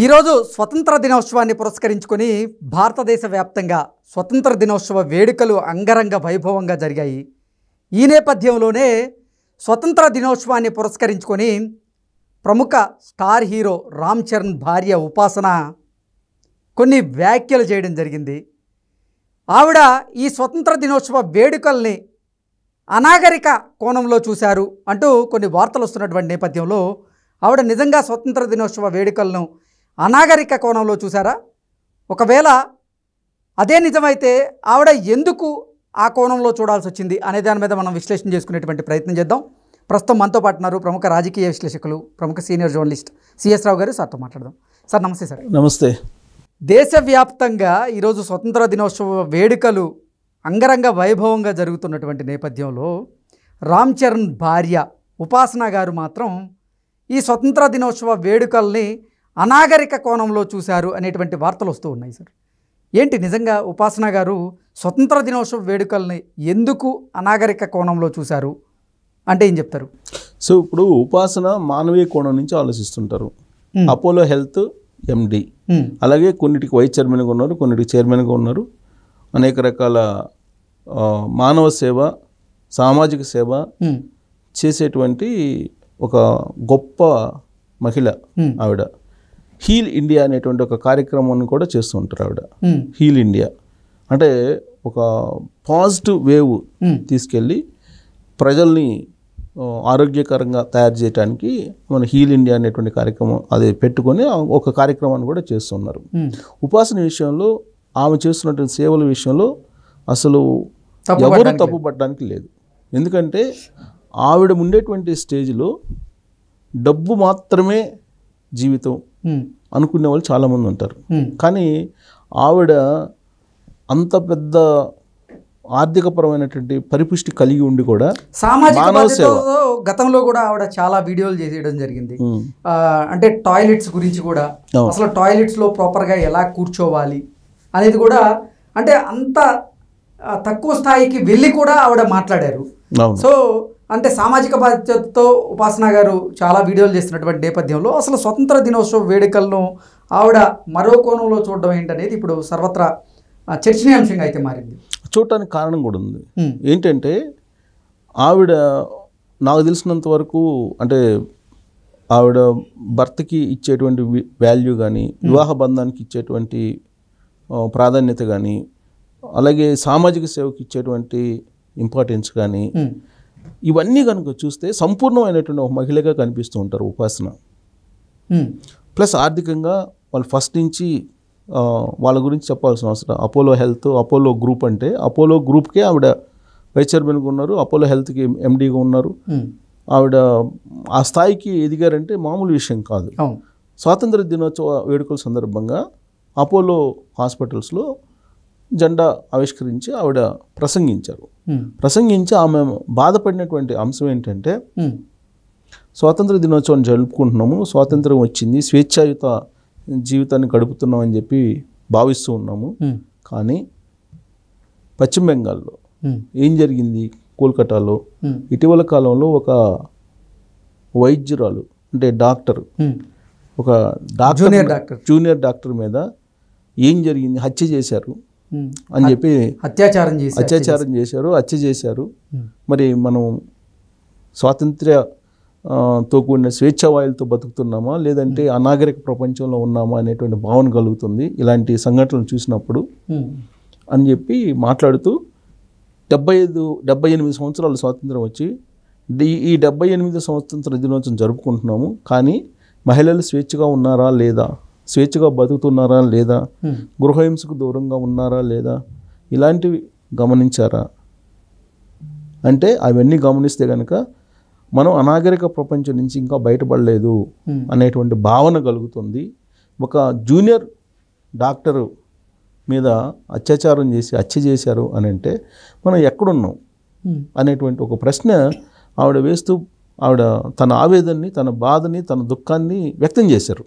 ఈరోజు స్వతంత్ర దినోత్సవాన్ని పురస్కరించుకొని భారతదేశ వ్యాప్తంగా స్వతంత్ర దినోత్సవ వేడుకలు అంగరంగ వైభవంగా జరిగాయి ఈ నేపథ్యంలోనే స్వతంత్ర దినోత్సవాన్ని పురస్కరించుకొని ప్రముఖ స్టార్ హీరో రామ్ చరణ్ భార్య ఉపాసన కొన్ని వ్యాఖ్యలు చేయడం జరిగింది ఆవిడ ఈ స్వతంత్ర దినోత్సవ వేడుకల్ని అనాగరిక కోణంలో చూశారు అంటూ కొన్ని వార్తలు వస్తున్నటువంటి నేపథ్యంలో ఆవిడ నిజంగా స్వతంత్ర దినోత్సవ వేడుకలను అనాగరిక కోణంలో చూసారా ఒకవేళ అదే నిజమైతే ఆవిడ ఎందుకు ఆ కోణంలో చూడాల్సి వచ్చింది అనే దాని మీద మనం విశ్లేషణ చేసుకునేటువంటి ప్రయత్నం చేద్దాం ప్రస్తుతం మనతో ఉన్నారు ప్రముఖ రాజకీయ విశ్లేషకులు ప్రముఖ సీనియర్ జర్నలిస్ట్ సిఎస్ రావు గారు సార్తో మాట్లాడదాం సార్ నమస్తే సార్ నమస్తే దేశవ్యాప్తంగా ఈరోజు స్వతంత్ర దినోత్సవ వేడుకలు అంగరంగ వైభవంగా జరుగుతున్నటువంటి నేపథ్యంలో రామ్ చరణ్ భార్య ఉపాసన గారు మాత్రం ఈ స్వతంత్ర దినోత్సవ వేడుకల్ని అనాగరిక కోణంలో చూశారు అనేటువంటి వార్తలు వస్తూ ఉన్నాయి సార్ ఏంటి నిజంగా ఉపాసన గారు స్వతంత్ర దినోత్సవ వేడుకల్ని ఎందుకు అనాగరిక కోణంలో చూశారు అంటే ఏం చెప్తారు సో ఇప్పుడు ఉపాసన మానవీయ కోణం నుంచి ఆలోచిస్తుంటారు అపోలో హెల్త్ ఎండి అలాగే కొన్నిటికి వైస్ చైర్మన్గా ఉన్నారు కొన్నిటికి చైర్మన్గా ఉన్నారు అనేక రకాల మానవ సేవ సామాజిక సేవ చేసేటువంటి ఒక గొప్ప మహిళ ఆవిడ హీల్ ఇండియా అనేటువంటి ఒక కార్యక్రమాన్ని కూడా చేస్తూ ఉంటారు ఆవిడ హీల్ ఇండియా అంటే ఒక పాజిటివ్ వేవ్ తీసుకెళ్ళి ప్రజల్ని ఆరోగ్యకరంగా తయారు చేయడానికి మన హీల్ ఇండియా అనేటువంటి కార్యక్రమం అది పెట్టుకొని ఒక కార్యక్రమాన్ని కూడా చేస్తున్నారు ఉపాసన విషయంలో ఆమె చేస్తున్నటువంటి సేవల విషయంలో అసలు ఎవరు తప్పుపడడానికి లేదు ఎందుకంటే ఆవిడ ఉండేటువంటి స్టేజ్లో డబ్బు మాత్రమే జీవితం అనుకునే వాళ్ళు చాలామంది ఉంటారు కానీ ఆవిడ అంత పెద్ద ఆర్థికపరమైనటువంటి పరిపుష్టి కలిగి ఉండి కూడా సామాజిక గతంలో కూడా ఆవిడ చాలా వీడియోలు చేసేయడం జరిగింది అంటే టాయిలెట్స్ గురించి కూడా అసలు టాయిలెట్స్లో ప్రాపర్గా ఎలా కూర్చోవాలి అనేది కూడా అంటే అంత తక్కువ స్థాయికి వెళ్ళి కూడా ఆవిడ మాట్లాడారు సో అంటే సామాజిక బాధ్యతతో ఉపాసన గారు చాలా వీడియోలు చేస్తున్నటువంటి నేపథ్యంలో అసలు స్వతంత్ర దినోత్సవ వేడుకలను ఆవిడ మరో కోణంలో చూడడం ఏంటనేది ఇప్పుడు సర్వత్రా చర్చనీయాంశంగా అయితే మారింది చూడటానికి కారణం కూడా ఉంది ఏంటంటే ఆవిడ నాకు తెలిసినంత వరకు అంటే ఆవిడ భర్తకి ఇచ్చేటువంటి వాల్యూ కానీ వివాహ బంధానికి ఇచ్చేటువంటి ప్రాధాన్యత కానీ అలాగే సామాజిక సేవకి ఇచ్చేటువంటి ఇంపార్టెన్స్ కానీ ఇవన్నీ కనుక చూస్తే సంపూర్ణమైనటువంటి ఒక మహిళగా కనిపిస్తూ ఉంటారు ఉపాసన ప్లస్ ఆర్థికంగా వాళ్ళు ఫస్ట్ నుంచి వాళ్ళ గురించి చెప్పాల్సిన అవసరం అపోలో హెల్త్ అపోలో గ్రూప్ అంటే అపోలో గ్రూప్కే ఆవిడ వైస్ చైర్మన్గా ఉన్నారు అపోలో హెల్త్కి ఎండీగా ఉన్నారు ఆవిడ ఆ స్థాయికి ఎదిగారంటే మామూలు విషయం కాదు స్వాతంత్ర దినోత్సవ వేడుకల సందర్భంగా అపోలో హాస్పిటల్స్లో జెండా ఆవిష్కరించి ఆవిడ ప్రసంగించారు ప్రసంగించి ఆమె బాధపడినటువంటి అంశం ఏంటంటే స్వాతంత్ర దినోత్సవం జరుపుకుంటున్నాము స్వాతంత్రం వచ్చింది స్వేచ్ఛాయుత జీవితాన్ని గడుపుతున్నాం అని చెప్పి భావిస్తూ ఉన్నాము కానీ పశ్చిమ బెంగాల్లో ఏం జరిగింది కోల్కతాలో ఇటీవల కాలంలో ఒక వైద్యురాలు అంటే డాక్టర్ ఒక డాక్టర్ జూనియర్ డాక్టర్ మీద ఏం జరిగింది హత్య చేశారు అని చెప్పి అత్యాచారం చేసి అత్యాచారం చేశారు హత్య చేశారు మరి మనం స్వాతంత్ర్య తో కూడిన స్వేచ్ఛ వాయులతో బతుకుతున్నామా లేదంటే అనాగరిక ప్రపంచంలో ఉన్నామా అనేటువంటి భావన కలుగుతుంది ఇలాంటి సంఘటనలు చూసినప్పుడు అని చెప్పి మాట్లాడుతూ డెబ్బై ఐదు డెబ్బై ఎనిమిది సంవత్సరాలు స్వాతంత్రం వచ్చి ఈ డెబ్బై ఎనిమిది సంవత్సరం దినోత్సవం జరుపుకుంటున్నాము కానీ మహిళలు స్వేచ్ఛగా ఉన్నారా లేదా స్వేచ్ఛగా బతుకుతున్నారా లేదా గృహహింసకు దూరంగా ఉన్నారా లేదా ఇలాంటివి గమనించారా అంటే అవన్నీ గమనిస్తే కనుక మనం అనాగరిక ప్రపంచం నుంచి ఇంకా బయటపడలేదు అనేటువంటి భావన కలుగుతుంది ఒక జూనియర్ డాక్టరు మీద అత్యాచారం చేసి హత్య చేశారు అని అంటే మనం ఎక్కడున్నాం అనేటువంటి ఒక ప్రశ్న ఆవిడ వేస్తూ ఆవిడ తన ఆవేదనని తన బాధని తన దుఃఖాన్ని వ్యక్తం చేశారు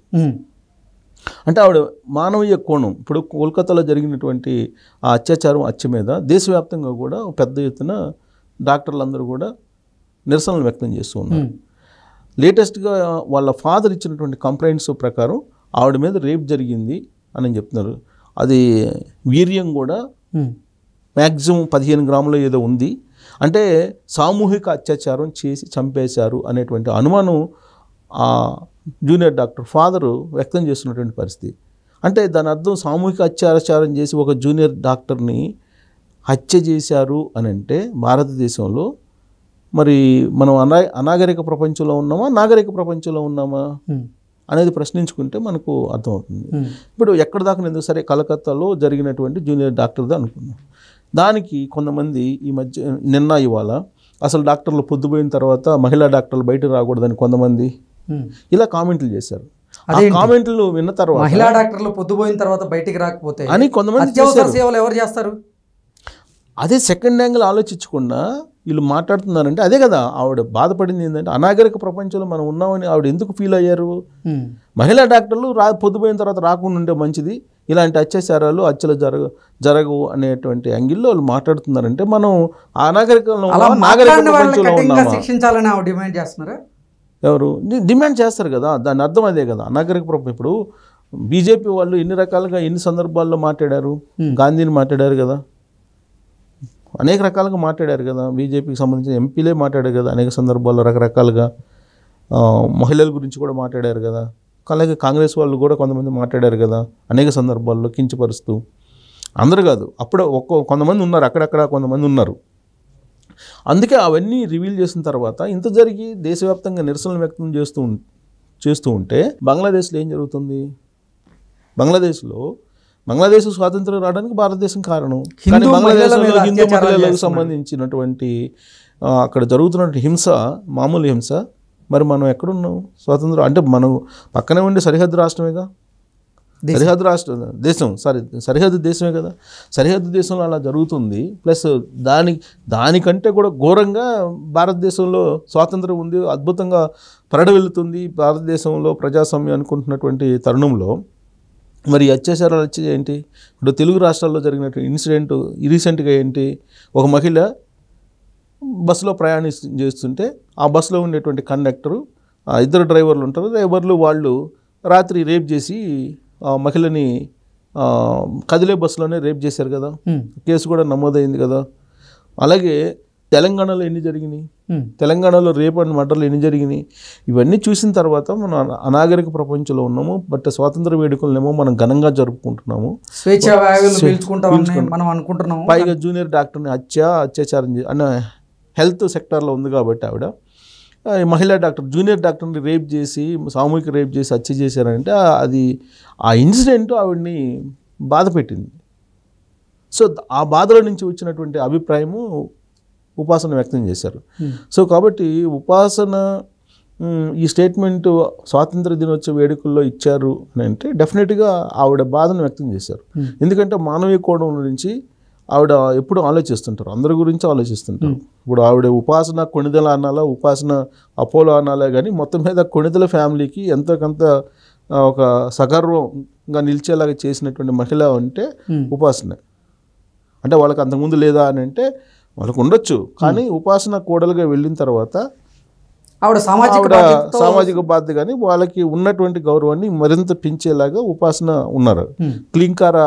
అంటే ఆవిడ మానవీయ కోణం ఇప్పుడు కోల్కతాలో జరిగినటువంటి ఆ అత్యాచారం హత్య మీద దేశవ్యాప్తంగా కూడా పెద్ద ఎత్తున డాక్టర్లందరూ కూడా నిరసనలు వ్యక్తం చేస్తూ ఉన్నారు లేటెస్ట్గా వాళ్ళ ఫాదర్ ఇచ్చినటువంటి కంప్లైంట్స్ ప్రకారం ఆవిడ మీద రేప్ జరిగింది అని చెప్తున్నారు అది వీర్యం కూడా మ్యాక్సిమం పదిహేను గ్రాముల ఏదో ఉంది అంటే సామూహిక అత్యాచారం చేసి చంపేశారు అనేటువంటి అనుమానం జూనియర్ డాక్టర్ ఫాదరు వ్యక్తం చేస్తున్నటువంటి పరిస్థితి అంటే దాని అర్థం సామూహిక అత్యాచారం చేసి ఒక జూనియర్ డాక్టర్ని హత్య చేశారు అని అంటే భారతదేశంలో మరి మనం అనా అనాగరిక ప్రపంచంలో ఉన్నామా నాగరిక ప్రపంచంలో ఉన్నామా అనేది ప్రశ్నించుకుంటే మనకు అర్థమవుతుంది ఇప్పుడు ఎక్కడ దాకా ఎందుకు సరే కలకత్తాలో జరిగినటువంటి జూనియర్ డాక్టర్ది అనుకున్నాం దానికి కొంతమంది ఈ మధ్య నిన్న ఇవాళ అసలు డాక్టర్లు పొద్దుపోయిన తర్వాత మహిళా డాక్టర్లు బయట రాకూడదని కొంతమంది Hmm. ఇలా కామెంట్లు చేశారు ఆ కామెంట్లు విన్న తర్వాత మహిళా డాక్టర్లు పొద్దుపోయిన తర్వాత బయటికి రాకపోతే అని కొంతమంది సేవలు ఎవరు చేస్తారు అదే సెకండ్ యాంగిల్ ఆలోచించకుండా వీళ్ళు మాట్లాడుతున్నారంటే అదే కదా ఆవిడ బాధపడింది ఏంటంటే అనాగరిక ప్రపంచంలో మనం ఉన్నామని ఆవిడ ఎందుకు ఫీల్ అయ్యారు hmm. మహిళా డాక్టర్లు రా పొద్దుపోయిన తర్వాత రాకుండా ఉంటే మంచిది ఇలాంటి అత్యాచారాలు అచ్చలు జరగ జరగవు అనేటువంటి యాంగిల్లో వాళ్ళు మాట్లాడుతున్నారంటే మనం అనాగరికంలో నాగరికంలో ప్రపంచంలో ఉన్నాము శిక్షించాలని డిమాండ్ ఎవరు డిమాండ్ చేస్తారు కదా దాని అర్థం అదే కదా నాగరిక ప్రభుత్వం ఇప్పుడు బీజేపీ వాళ్ళు ఎన్ని రకాలుగా ఎన్ని సందర్భాల్లో మాట్లాడారు గాంధీని మాట్లాడారు కదా అనేక రకాలుగా మాట్లాడారు కదా బీజేపీకి సంబంధించిన ఎంపీలే మాట్లాడారు కదా అనేక సందర్భాల్లో రకరకాలుగా మహిళల గురించి కూడా మాట్లాడారు కదా అలాగే కాంగ్రెస్ వాళ్ళు కూడా కొంతమంది మాట్లాడారు కదా అనేక సందర్భాల్లో కించపరుస్తూ అందరు కాదు అప్పుడే ఒక్కో కొంతమంది ఉన్నారు అక్కడక్కడ కొంతమంది ఉన్నారు అందుకే అవన్నీ రివీల్ చేసిన తర్వాత ఇంత జరిగి దేశవ్యాప్తంగా నిరసనలు వ్యక్తం చేస్తూ చేస్తూ ఉంటే బంగ్లాదేశ్లో ఏం జరుగుతుంది బంగ్లాదేశ్లో బంగ్లాదేశ్ స్వాతంత్రం రావడానికి భారతదేశం కారణం కానీ బంగ్లాదేశ్లో హిందూ మహిళలకు సంబంధించినటువంటి అక్కడ జరుగుతున్నటువంటి హింస మామూలు హింస మరి మనం ఎక్కడున్నాం స్వాతంత్రం అంటే మనం పక్కనే ఉండే సరిహద్దు రాష్ట్రమేగా సరిహద్దు రాష్ట్రం దేశం సారీ సరిహద్దు దేశమే కదా సరిహద్దు దేశంలో అలా జరుగుతుంది ప్లస్ దాని దానికంటే కూడా ఘోరంగా భారతదేశంలో స్వాతంత్రం ఉంది అద్భుతంగా పరడ వెళుతుంది భారతదేశంలో ప్రజాస్వామ్యం అనుకుంటున్నటువంటి తరుణంలో మరి అత్యాచారాలు వచ్చేది ఏంటి ఇప్పుడు తెలుగు రాష్ట్రాల్లో జరిగినటువంటి ఇన్సిడెంట్ రీసెంట్గా ఏంటి ఒక మహిళ బస్సులో ప్రయాణి చేస్తుంటే ఆ బస్సులో ఉండేటువంటి కండక్టరు ఇద్దరు డ్రైవర్లు ఉంటారు డ్రైవర్లు వాళ్ళు రాత్రి రేప్ చేసి మహిళని కదిలే బస్సులోనే రేప్ చేశారు కదా కేసు కూడా నమోదైంది కదా అలాగే తెలంగాణలో ఎన్ని జరిగినాయి తెలంగాణలో రేపు అండ్ మర్డర్లు ఎన్ని జరిగినాయి ఇవన్నీ చూసిన తర్వాత మనం అనాగరిక ప్రపంచంలో ఉన్నాము బట్ స్వాతంత్ర వేడుకలనేమో మనం ఘనంగా జరుపుకుంటున్నాము మనం పైగా జూనియర్ డాక్టర్ని హత్య అత్యాచారం అనే హెల్త్ సెక్టార్లో ఉంది కాబట్టి ఆవిడ మహిళా డాక్టర్ జూనియర్ డాక్టర్ని రేప్ చేసి సామూహిక రేప్ చేసి హత్య చేశారంటే అది ఆ ఇన్సిడెంట్ ఆవిడ్ని బాధ పెట్టింది సో ఆ బాధల నుంచి వచ్చినటువంటి అభిప్రాయము ఉపాసన వ్యక్తం చేశారు సో కాబట్టి ఉపాసన ఈ స్టేట్మెంట్ స్వాతంత్ర దినోత్సవ వేడుకల్లో ఇచ్చారు అని అంటే డెఫినెట్గా ఆవిడ బాధను వ్యక్తం చేశారు ఎందుకంటే మానవీయ కోణం నుంచి ఆవిడ ఎప్పుడు ఆలోచిస్తుంటారు అందరి గురించి ఆలోచిస్తుంటారు ఇప్పుడు ఆవిడ ఉపాసన కొణిదల అనాలా ఉపాసన అపోలో అనాలా కానీ మొత్తం మీద కొణిదల ఫ్యామిలీకి ఎంతకంత ఒక సగర్వంగా నిలిచేలాగా చేసినటువంటి మహిళ అంటే ఉపాసన అంటే వాళ్ళకి అంతకుముందు లేదా అని అంటే వాళ్ళకు ఉండొచ్చు కానీ ఉపాసన కోడలుగా వెళ్ళిన తర్వాత ఆవిడ సామాజిక సామాజిక బాధ్యత కానీ వాళ్ళకి ఉన్నటువంటి గౌరవాన్ని మరింత పెంచేలాగా ఉపాసన ఉన్నారు క్లింకార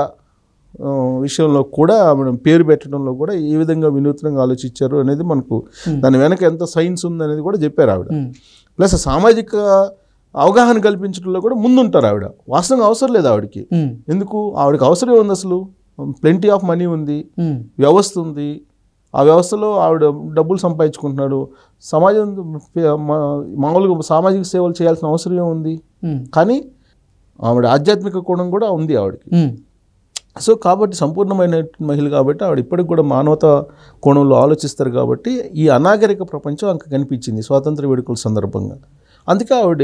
విషయంలో కూడా మనం పేరు పెట్టడంలో కూడా ఏ విధంగా వినూత్నంగా ఆలోచించారు అనేది మనకు దాని వెనక ఎంత సైన్స్ ఉంది అనేది కూడా చెప్పారు ఆవిడ ప్లస్ సామాజిక అవగాహన కల్పించడంలో కూడా ముందుంటారు ఆవిడ వాస్తవంగా అవసరం లేదు ఆవిడకి ఎందుకు ఆవిడకి అవసరం ఉంది అసలు ప్లెంటీ ఆఫ్ మనీ ఉంది వ్యవస్థ ఉంది ఆ వ్యవస్థలో ఆవిడ డబ్బులు సంపాదించుకుంటున్నాడు సమాజం మామూలుగా సామాజిక సేవలు చేయాల్సిన అవసరం ఉంది కానీ ఆవిడ ఆధ్యాత్మిక కోణం కూడా ఉంది ఆవిడకి సో కాబట్టి సంపూర్ణమైన మహిళ కాబట్టి ఆవిడ ఇప్పటికి కూడా మానవతా కోణంలో ఆలోచిస్తారు కాబట్టి ఈ అనాగరిక ప్రపంచం అంక కనిపించింది స్వాతంత్ర వేడుకల సందర్భంగా అందుకే ఆవిడ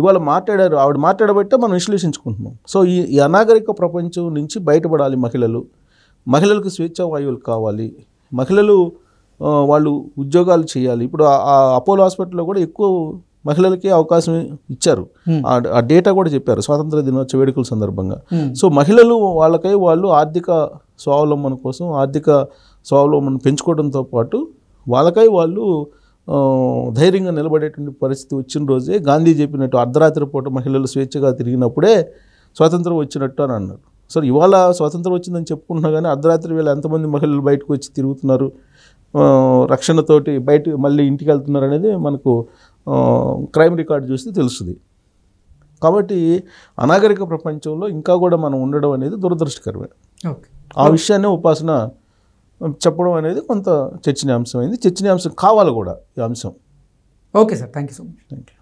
ఇవాళ మాట్లాడారు ఆవిడ మాట్లాడబట్టే మనం విశ్లేషించుకుంటున్నాం సో ఈ ఈ అనాగరిక ప్రపంచం నుంచి బయటపడాలి మహిళలు మహిళలకు స్వేచ్ఛ వాయువులు కావాలి మహిళలు వాళ్ళు ఉద్యోగాలు చేయాలి ఇప్పుడు ఆ అపోలో హాస్పిటల్లో కూడా ఎక్కువ మహిళలకి అవకాశం ఇచ్చారు ఆ డేటా కూడా చెప్పారు స్వాతంత్ర దినోత్సవ వేడుకల సందర్భంగా సో మహిళలు వాళ్ళకై వాళ్ళు ఆర్థిక స్వావలంబన కోసం ఆర్థిక స్వావలంబన పెంచుకోవడంతో పాటు వాళ్ళకై వాళ్ళు ధైర్యంగా నిలబడేటువంటి పరిస్థితి వచ్చిన రోజే గాంధీ చెప్పినట్టు అర్ధరాత్రి పూట మహిళలు స్వేచ్ఛగా తిరిగినప్పుడే స్వాతంత్రం వచ్చినట్టు అని అన్నారు సార్ ఇవాళ స్వాతంత్రం వచ్చిందని చెప్పుకుంటున్నా కానీ అర్ధరాత్రి వేళ ఎంతమంది మహిళలు బయటకు వచ్చి తిరుగుతున్నారు రక్షణతోటి బయట మళ్ళీ ఇంటికి వెళ్తున్నారు అనేది మనకు క్రైమ్ రికార్డు చూస్తే తెలుస్తుంది కాబట్టి అనాగరిక ప్రపంచంలో ఇంకా కూడా మనం ఉండడం అనేది దురదృష్టకరమే ఆ విషయాన్ని ఉపాసన చెప్పడం అనేది కొంత అయింది చర్చనీయాంశం కావాలి కూడా ఈ అంశం okay sir thank you so much thank you